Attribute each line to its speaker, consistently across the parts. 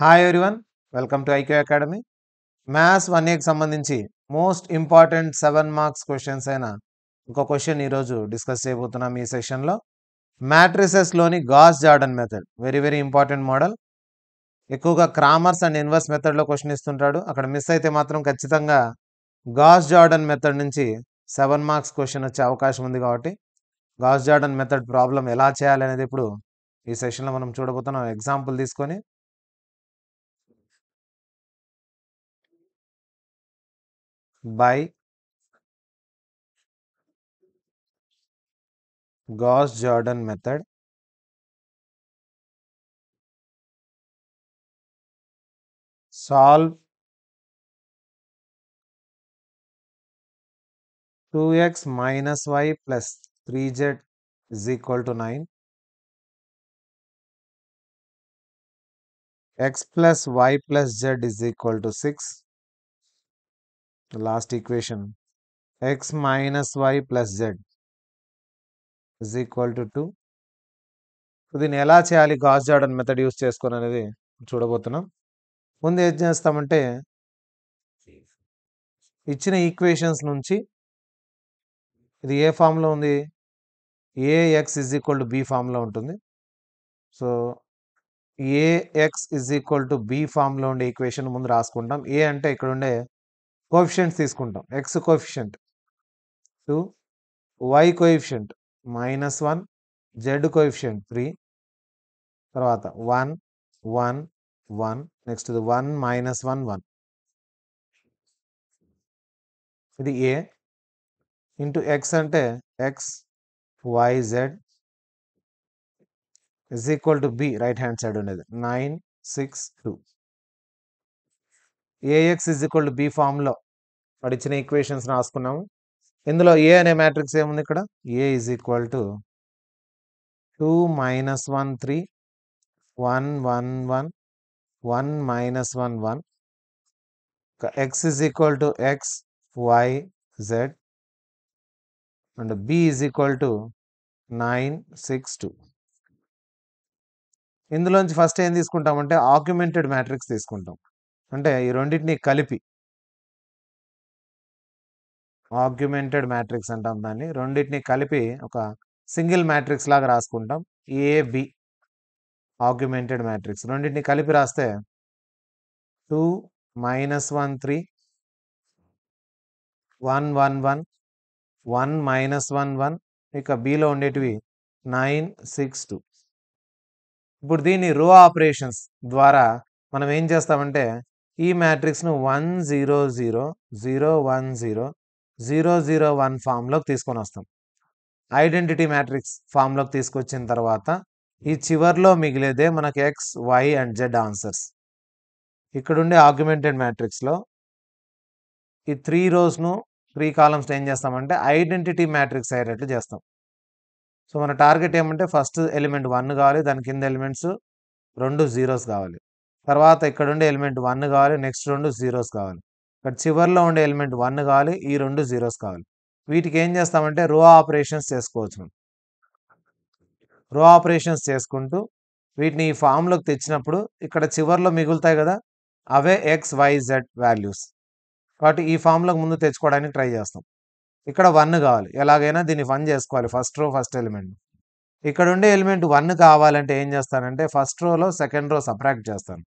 Speaker 1: Hi everyone welcome to IQ academy maths one ఏకి సంబంధించి most important seven marks questions అయిన ఒక question ఈరోజు డిస్కస్ చేయబోతున్నాం ఈ సెషన్లో మ్యాట్రిసెస్లోని Gauss Jordan method very very important model ఎక్కువగా క్రామర్స్ అండ్ ఇన్వర్స్ మెథడ్లో క్వశ్చన్ ఇస్తుంటాడు అక్కడ మిస్ అయితే మాత్రం ఖచ్చితంగా గాస్ జార్డన్ మెథడ్ నుంచి సెవెన్ మార్క్స్ క్వశ్చన్ వచ్చే అవకాశం ఉంది కాబట్టి గాస్ జార్డన్ మెథడ్ ప్రాబ్లం ఎలా చేయాలి అనేది ఇప్పుడు ఈ సెషన్లో మనం చూడబోతున్నాం ఎగ్జాంపుల్ తీసుకొని by Gauss Jordan method. Solve 2x minus y plus 3z is equal to 9. x plus y plus z is equal to 6. Last equation x minus y plus z z equal to two దీన్ని ఎలా చేయాలి gas Jordan method use చేసుకొని అనేది చూడబోతున్నాం ముందు ఏం చేస్తామంటే ఇచ్చిన ఈక్వేషన్స్ నుంచి ఇది ఏ ఫామ్లో ఉంది A x is equal to B ఫామ్లో ఉంటుంది so A x is equal to B ఫామ్లో ఉండే ఈక్వేషన్ ముందు రాసుకుంటాం ఏ అంటే ఇక్కడ ఉండే కోఫిషియంట్స్ తీసుకుంటాం x coefficient two y coefficient minus one z coefficient three తర్వాత one one one next one minus one one ఇది ఏ ఇంటూ ఎక్స్ అంటే x y z is equal to B right hand side ఉండేది nine six two A x is equal to B ఫామ్లో వాడు ఇచ్చిన equations రాసుకున్నాము ఇందులో ఏ అనే matrix ఏముంది ఇక్కడ A is equal to two minus one three one one one one minus one one x is equal to x y z and B is equal to nine six two ఇందులోంచి first ఏం తీసుకుంటామంటే ఆక్యుమెంటెడ్ matrix తీసుకుంటాం అంటే ఈ రెండింటిని కలిపి augmented matrix అంటాం దాన్ని రెండింటిని కలిపి ఒక సింగిల్ మ్యాట్రిక్స్ లాగా రాసుకుంటాం ఏబి ఆగ్యుమెంటెడ్ మ్యాట్రిక్స్ రెండింటిని కలిపి రాస్తే two minus one three one one one one minus one one ఇక బిలో ఉండేటివి నైన్ సిక్స్ టూ ఇప్పుడు దీన్ని రో ఆపరేషన్స్ ద్వారా మనం ఏం చేస్తామంటే ఈ మ్యాట్రిక్స్ను one zero zero zero one zero zero zero one ఫామ్లోకి తీసుకొని వస్తాం ఐడెంటిటీ మ్యాట్రిక్స్ ఫామ్లోకి తీసుకొచ్చిన తర్వాత ఈ చివర్లో మిగిలేదే మనకు x y and z answers ఇక్కడుండే ఆగ్యుమెంటెడ్ మ్యాట్రిక్స్లో ఈ త్రీ రోస్ను త్రీ కాలమ్స్ ఏం చేస్తామంటే ఐడెంటిటీ మ్యాట్రిక్స్ అయ్యేటట్లు చేస్తాం సో మన టార్గెట్ ఏమంటే ఫస్ట్ ఎలిమెంట్ వన్ కావాలి దాని కింద ఎలిమెంట్స్ రెండు జీరోస్ కావాలి తర్వాత ఇక్కడ ఉండే ఎలిమెంట్ వన్ కావాలి నెక్స్ట్ రెండు జీరోస్ కావాలి ఇక్కడ చివరిలో ఉండే ఎలిమెంట్ వన్ కావాలి ఈ రెండు జీరోస్ కావాలి వీటికి ఏం చేస్తామంటే రో ఆపరేషన్స్ చేసుకోవచ్చు రో ఆపరేషన్స్ చేసుకుంటూ వీటిని ఈ ఫామ్లోకి తెచ్చినప్పుడు ఇక్కడ చివరిలో మిగులుతాయి కదా అవే ఎక్స్ వై జెడ్ వాల్యూస్ కాబట్టి ఈ ఫామ్లోకి ముందు తెచ్చుకోవడానికి ట్రై చేస్తాం ఇక్కడ వన్ కావాలి ఎలాగైనా దీన్ని వన్ చేసుకోవాలి ఫస్ట్ రో ఫస్ట్ ఎలిమెంట్ ఇక్కడ ఉండే ఎలిమెంట్ వన్ కావాలంటే ఏం చేస్తానంటే ఫస్ట్ రోలో సెకండ్ రో సపరాక్ట్ చేస్తాను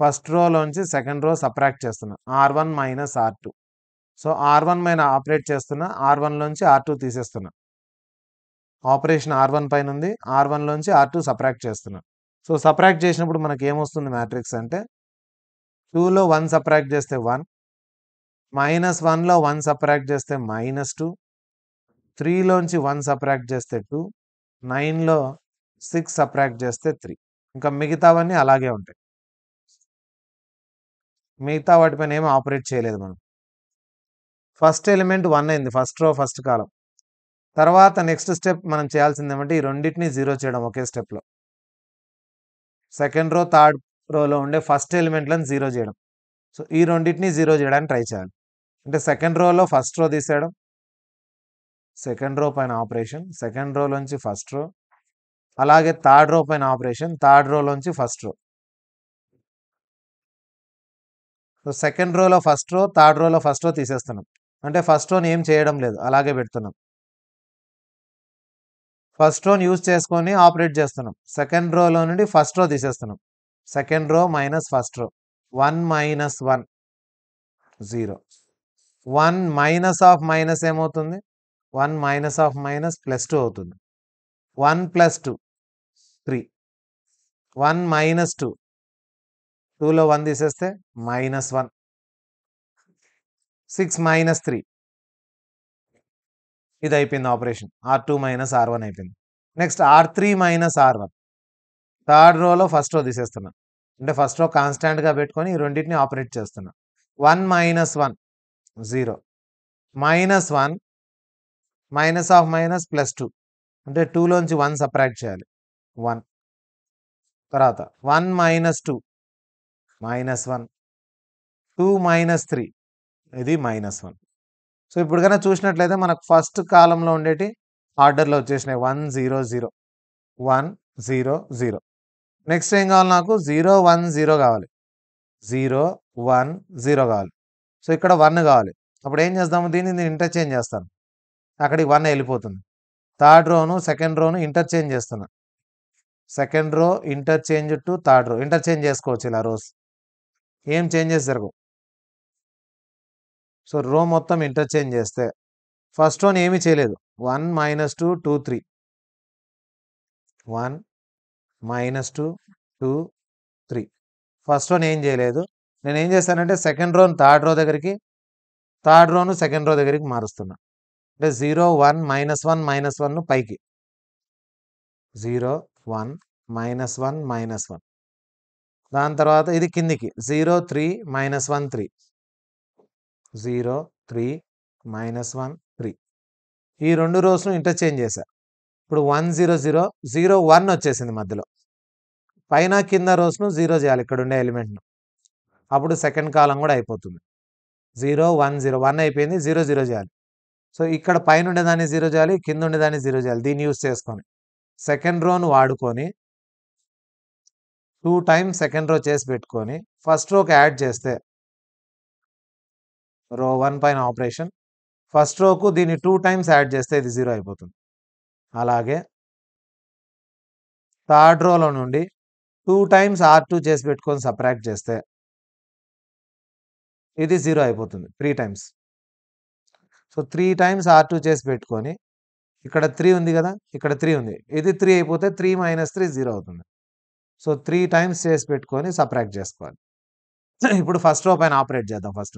Speaker 1: ఫస్ట్ రోలోంచి సెకండ్ రో సపరాక్ట్ చేస్తున్నా R one minus R two so R one పైన ఆపరేట్ చేస్తున్నా ఆర్ వన్లోంచి ఆర్ టూ తీసేస్తున్నా ఆపరేషన్ ఆర్ వన్ పైన ఉంది ఆర్ వన్లోంచి ఆర్ టూ సపరాక్ట్ చేస్తున్నా సో సపరాక్ట్ చేసినప్పుడు మనకి ఏమొస్తుంది మ్యాట్రిక్స్ అంటే టూలో వన్ సపరాక్ట్ చేస్తే వన్ మైనస్ వన్లో వన్ సపరాక్ట్ చేస్తే మైనస్ టూ త్రీలోంచి వన్ సపరాక్ట్ చేస్తే టూ నైన్లో సిక్స్ సపరాక్ట్ చేస్తే త్రీ ఇంకా మిగతావన్నీ అలాగే ఉంటాయి మిగతా వాటిపైన ఏమి ఆపరేట్ చేయలేదు మనం ఫస్ట్ ఎలిమెంట్ వన్ అయింది ఫస్ట్ రో ఫస్ట్ కాలం తర్వాత నెక్స్ట్ స్టెప్ మనం చేయాల్సింది ఏమంటే ఈ రెండింటిని జీరో చేయడం ఒకే స్టెప్లో సెకండ్ రో థర్డ్ రోలో ఉండే ఫస్ట్ ఎలిమెంట్లను జీరో చేయడం సో ఈ రెండింటిని జీరో చేయడానికి ట్రై చేయాలి అంటే సెకండ్ రోలో ఫస్ట్ రో తీసేయడం సెకండ్ రో పైన ఆపరేషన్ సెకండ్ రోలోంచి ఫస్ట్ రో అలాగే థర్డ్ రో పైన ఆపరేషన్ థర్డ్ రోలోంచి ఫస్ట్ రో సో సెకండ్ రోలో ఫస్ట్ రో థర్డ్ రోలో ఫస్ట్ రో తీసేస్తున్నాం అంటే ఫస్ట్ రోని ఏం చేయడం లేదు అలాగే పెడుతున్నాం ఫస్ట్ రోని యూజ్ చేసుకొని ఆపరేట్ చేస్తున్నాం సెకండ్ రోలో నుండి ఫస్ట్ రో తీసేస్తున్నాం second row minus first row one minus one zero one minus of minus ఏమవుతుంది one minus of minus plus two అవుతుంది one plus two three one minus two టూలో one తీసేస్తే minus one six minus three ఇది అయిపోయింది operation R two minus R one అయిపోయింది next R three minus R one third రోలో first రో తీసేస్తున్నా అంటే ఫస్ట్ రో కాన్స్టాంట్గా పెట్టుకొని ఈ రెండింటిని ఆపరేట్ చేస్తున్నా one minus one zero minus one minus of minus plus two అంటే టూలోంచి వన్ సపరేట్ చేయాలి వన్ తర్వాత one minus two minus one two minus three ఇది మైనస్ వన్ సో ఇప్పుడు కన్నా చూసినట్లయితే మనకు ఫస్ట్ కాలంలో ఉండేటి ఆర్డర్లో వచ్చేసినాయి one zero zero one zero zero next ఏం కావాలి నాకు జీరో వన్ జీరో కావాలి జీరో వన్ జీరో కావాలి సో ఇక్కడ వన్ కావాలి అప్పుడు ఏం చేస్తాము దీన్ని నేను ఇంటర్చేంజ్ చేస్తాను అక్కడికి వన్ వెళ్ళిపోతుంది థర్డ్ రోను సెకండ్ రోను ఇంటర్చేంజ్ చేస్తున్నాను second row interchange to third row interchange చేసుకోవచ్చు ఇలా రోజు ఏం చేంజెస్ జరగవు సో రో మొత్తం ఇంటర్చేంజ్ చేస్తే ఫస్ట్ వన్ ఏమీ చేయలేదు one minus two two three one minus two two three first one ఏం చేయలేదు నేను ఏం చేస్తానంటే సెకండ్ రోని థర్డ్ రో దగ్గరికి థర్డ్ రోను సెకండ్ రో దగ్గరికి మారుస్తున్నా అంటే zero one minus one minus one పైకి zero one minus one minus one దాని తర్వాత ఇది కిందికి zero three minus one three zero three minus one three ఈ రెండు రోజులు ఇంటర్చేంజ్ చేశా ఇప్పుడు one zero zero zero one వచ్చేసింది మధ్యలో పైన కింద రోజును జీరో చేయాలి ఇక్కడ ఉండే ఎలిమెంట్ను అప్పుడు సెకండ్ కాలం కూడా అయిపోతుంది జీరో వన్ జీరో వన్ అయిపోయింది జీరో జీరో చేయాలి సో ఇక్కడ పైన ఉండేదాన్ని జీరో చేయాలి కింద ఉండేదాన్ని జీరో చేయాలి దీన్ని యూస్ చేసుకొని సెకండ్ రోను వాడుకొని టూ టైమ్స్ సెకండ్ రో చేసి పెట్టుకొని ఫస్ట్ రోకి యాడ్ చేస్తే రో వన్ పైన ఆపరేషన్ ఫస్ట్ రోకు దీన్ని టూ టైమ్స్ యాడ్ చేస్తే ఇది జీరో అయిపోతుంది అలాగే థర్డ్ రోలో నుండి టూ టైమ్స్ ఆర్ టూ చేసి పెట్టుకొని సపరాక్ట్ చేస్తే ఇది జీరో అయిపోతుంది three times so three times R two చేసి పెట్టుకొని ఇక్కడ త్రీ ఉంది కదా ఇక్కడ త్రీ ఉంది ఇది త్రీ అయిపోతే త్రీ మైనస్ త్రీ జీరో అవుతుంది సో త్రీ టైమ్స్ చేసి పెట్టుకొని సపరేట్ చేసుకోవాలి ఇప్పుడు ఫస్ట్ రో పైన ఆపరేట్ చేద్దాం ఫస్ట్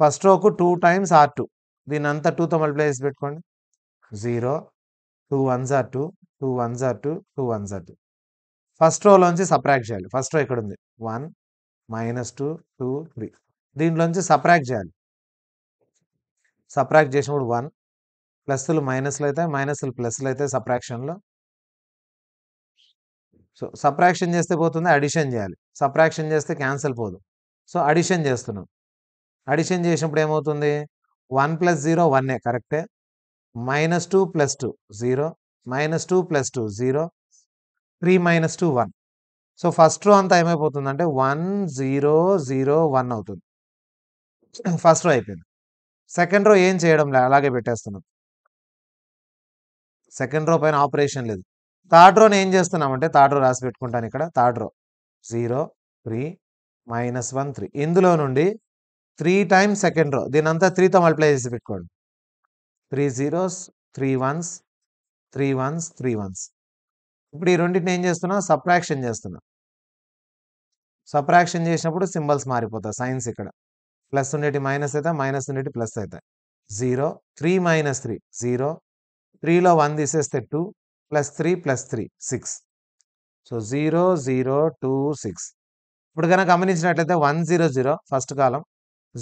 Speaker 1: ఫస్ట్ రోకు టూ టైమ్స్ ఆర్ టూ దీని అంతా టూతో మల్టిప్లై చేసి పెట్టుకోండి zero two ones R two two ones R two two ones R two first రోలోంచి సపరాక్ట్ చేయాలి ఫస్ట్ రో ఇక్కడ ఉంది one minus two two three దీంట్లోంచి సపరాక్ట్ చేయాలి సపరాక్ట్ చేసినప్పుడు వన్ ప్లస్లు మైనస్లు అయితే మైనస్లు ప్లస్లు అయితే సపరాక్షన్లో సో సప్రాక్షన్ చేస్తే పోతుంది అడిషన్ చేయాలి సప్రాక్షన్ చేస్తే క్యాన్సిల్ పోదు సో అడిషన్ చేస్తున్నాం అడిషన్ చేసినప్పుడు ఏమవుతుంది వన్ ప్లస్ జీరో వన్నే కరెక్టే minus two plus two zero minus two plus two zero three minus two one so first row అంతా ఏమైపోతుందంటే వన్ జీరో జీరో వన్ అవుతుంది ఫస్ట్ రో అయిపోయింది సెకండ్ రో ఏం చేయడం లే అలాగే పెట్టేస్తున్నాం సెకండ్ రో పైన ఆపరేషన్ లేదు థర్డ్ రోని ఏం చేస్తున్నామంటే థర్డ్ రో రాసి పెట్టుకుంటాను ఇక్కడ third row zero three minus one three ఇందులో నుండి త్రీ టైమ్స్ సెకండ్ రో దీని అంతా త్రీతో మల్టిప్లై చేసి పెట్టుకోండి three zeros three ones three ones three ones ఇప్పుడు ఈ రెండింటిని ఏం చేస్తున్నా సప్రాక్షన్ చేస్తున్నా సప్రాక్షన్ చేసినప్పుడు సింబల్స్ మారిపోతాయి సైన్స్ ఇక్కడ ప్లస్ ఉండేటి మైనస్ అవుతాయి మైనస్ ఉండేటి ప్లస్ అవుతాయి zero three minus three zero త్రీలో వన్ తీసేస్తే two plus three plus three six so zero zero two six ఇప్పుడు కనుక గమనించినట్లయితే వన్ జీరో జీరో ఫస్ట్ కాలం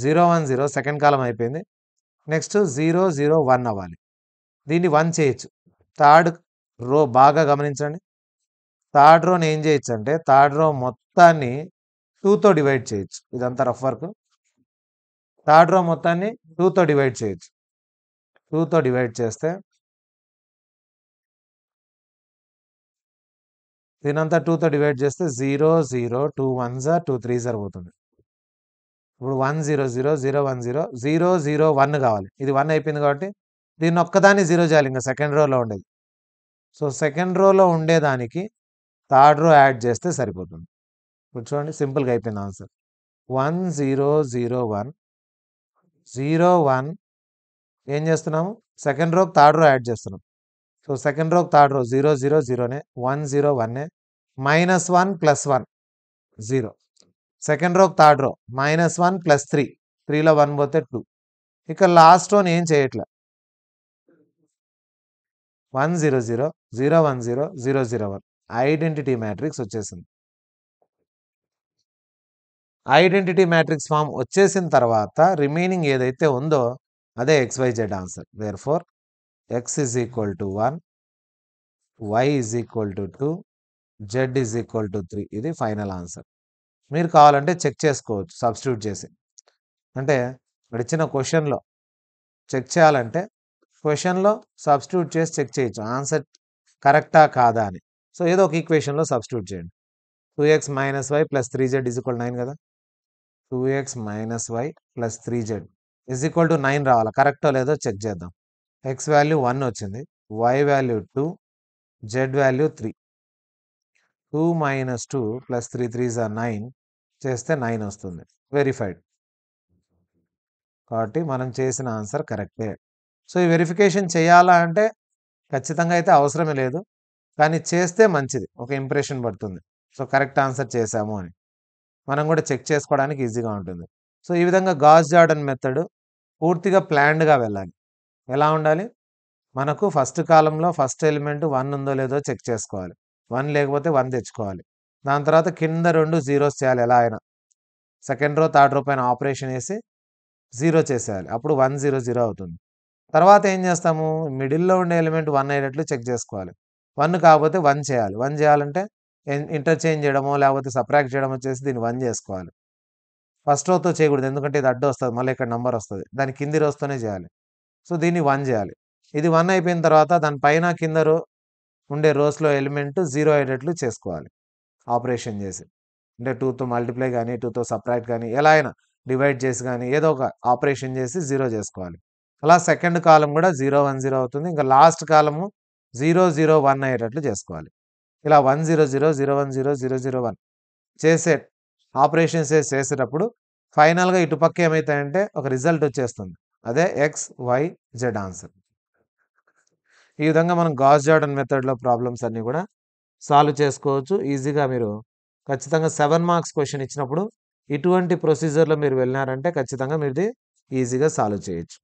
Speaker 1: జీరో వన్ జీరో సెకండ్ కాలం అయిపోయింది నెక్స్ట్ జీరో జీరో వన్ అవ్వాలి దీన్ని వన్ చేయొచ్చు థర్డ్ రో బాగా గమనించండి థర్డ్ రోని ఏం చేయొచ్చు అంటే థర్డ్ రో మొత్తాన్ని టూతో డివైడ్ చేయొచ్చు ఇదంతా రఫ్ వర్క్ థర్డ్ రో మొత్తాన్ని టూతో డివైడ్ చేయొచ్చు టూతో డివైడ్ చేస్తే దీనంతా టూతో డివైడ్ చేస్తే జీరో జీరో టూ వన్ జార్ టూ త్రీ జార్ పోతుంది ఇప్పుడు one zero zero zero one zero zero zero one కావాలి ఇది వన్ అయిపోయింది కాబట్టి దీన్ని ఒక్కదాన్ని జీరో చేయాలి ఇంకా సెకండ్ రోలో ఉండేది సో సెకండ్ రోలో ఉండేదానికి థర్డ్ రో యాడ్ చేస్తే సరిపోతుంది ఇప్పుడు చూడండి సింపుల్గా అయిపోయింది answer one zero zero one zero one ఏం చేస్తున్నాము సెకండ్ రోకి థర్డ్ రో యాడ్ చేస్తున్నాం so second row third row zero zero జీరోనే వన్ జీరో వన్నే minus one plus one zero second row third row minus one plus three త్రీలో one పోతే two ఇక last రోని ఏం చేయట్లే one zero zero zero one zero zero zero one identity matrix వచ్చేసింది identity matrix form వచ్చేసిన తర్వాత రిమైనింగ్ ఏదైతే ఉందో అదే x y z answer where for x is equal to one y is equal to two z is equal to three ఇది final answer మీరు కావాలంటే check చేసుకోవచ్చు సబ్స్టిట్యూట్ చేసి అంటే ఇక్కడ ఇచ్చిన క్వశ్చన్లో చెక్ చేయాలంటే క్వశ్చన్లో సబ్స్టిట్యూట్ చేసి చెక్ చేయొచ్చు ఆన్సర్ కరెక్టా కాదా అని సో ఏదో ఒక ఈక్వేషన్లో సబ్స్టిట్యూట్ చేయండి two x minus y plus three z is equal nine కదా two x minus y plus three z is equal to nine రావాలి కరెక్టో లేదో చెక్ చేద్దాం ఎక్స్ వాల్యూ వన్ వచ్చింది y value two z value three two minus two plus three three sir nine చేస్తే nine వస్తుంది verified కాబట్టి మనం చేసిన ఆన్సర్ కరెక్టే సో ఈ వెరిఫికేషన్ చేయాలా అంటే ఖచ్చితంగా అయితే అవసరమే లేదు కానీ చేస్తే మంచిది ఒక ఇంప్రెషన్ పడుతుంది సో కరెక్ట్ ఆన్సర్ చేశాము అని మనం కూడా చెక్ చేసుకోవడానికి ఈజీగా ఉంటుంది సో ఈ విధంగా గాస్ జార్డన్ మెథడ్ పూర్తిగా ప్లాన్డ్గా వెళ్ళాలి ఎలా ఉండాలి మనకు ఫస్ట్ కాలంలో ఫస్ట్ ఎలిమెంట్ వన్ ఉందో లేదో చెక్ చేసుకోవాలి వన్ లేకపోతే వన్ తెచ్చుకోవాలి దాని తర్వాత కింద రెండు జీరోస్ చేయాలి ఎలా అయినా సెకండ్ రో థర్డ్ రో పైన ఆపరేషన్ వేసి జీరో చేసేయాలి అప్పుడు వన్ జీరో జీరో అవుతుంది తర్వాత ఏం చేస్తాము మిడిల్లో ఉండే ఎలిమెంట్ వన్ అయ్యేటట్లు చెక్ చేసుకోవాలి వన్ కాకపోతే వన్ చేయాలి వన్ చేయాలంటే ఇంటర్చేంజ్ చేయడమో లేకపోతే సప్రాక్ట్ చేయడమో చేసి దీన్ని వన్ చేసుకోవాలి ఫస్ట్ రోతో చేయకూడదు ఎందుకంటే ఇది అడ్డు వస్తుంది మళ్ళీ ఇక్కడ నెంబర్ వస్తుంది దాని కింది రోజుతోనే చేయాలి సో దీన్ని వన్ చేయాలి ఇది వన్ అయిపోయిన తర్వాత దాని పైన కింద రో ఉండే రోస్లో ఎలిమెంట్ జీరో అయ్యేటట్లు చేసుకోవాలి ఆపరేషన్ చేసి అంటే టూతో మల్టిప్లై కానీ టూతో సపరేట్ కానీ ఎలా అయినా డివైడ్ చేసి కానీ ఏదో ఒక ఆపరేషన్ చేసి జీరో చేసుకోవాలి అలా సెకండ్ కాలం కూడా జీరో వన్ జీరో అవుతుంది ఇంకా లాస్ట్ కాలము జీరో జీరో వన్ అయ్యేటట్లు చేసుకోవాలి ఇలా one zero zero zero one zero zero zero one చేసే ఆపరేషన్స్ చేసేటప్పుడు ఫైనల్గా ఇటుపక్క ఏమవుతాయంటే ఒక రిజల్ట్ వచ్చేస్తుంది అదే ఎక్స్ వై జెడ్ ఆన్సర్ ఈ విధంగా మనం గాస్ జార్డన్ మెథడ్లో ప్రాబ్లమ్స్ అన్నీ కూడా సాల్వ్ చేసుకోవచ్చు ఈజీగా మీరు ఖచ్చితంగా సెవెన్ మార్క్స్ క్వశ్చన్ ఇచ్చినప్పుడు ఇటువంటి ప్రొసీజర్లో మీరు వెళ్ళినారంటే ఖచ్చితంగా మీరు ఈజీగా సాల్వ్ చేయొచ్చు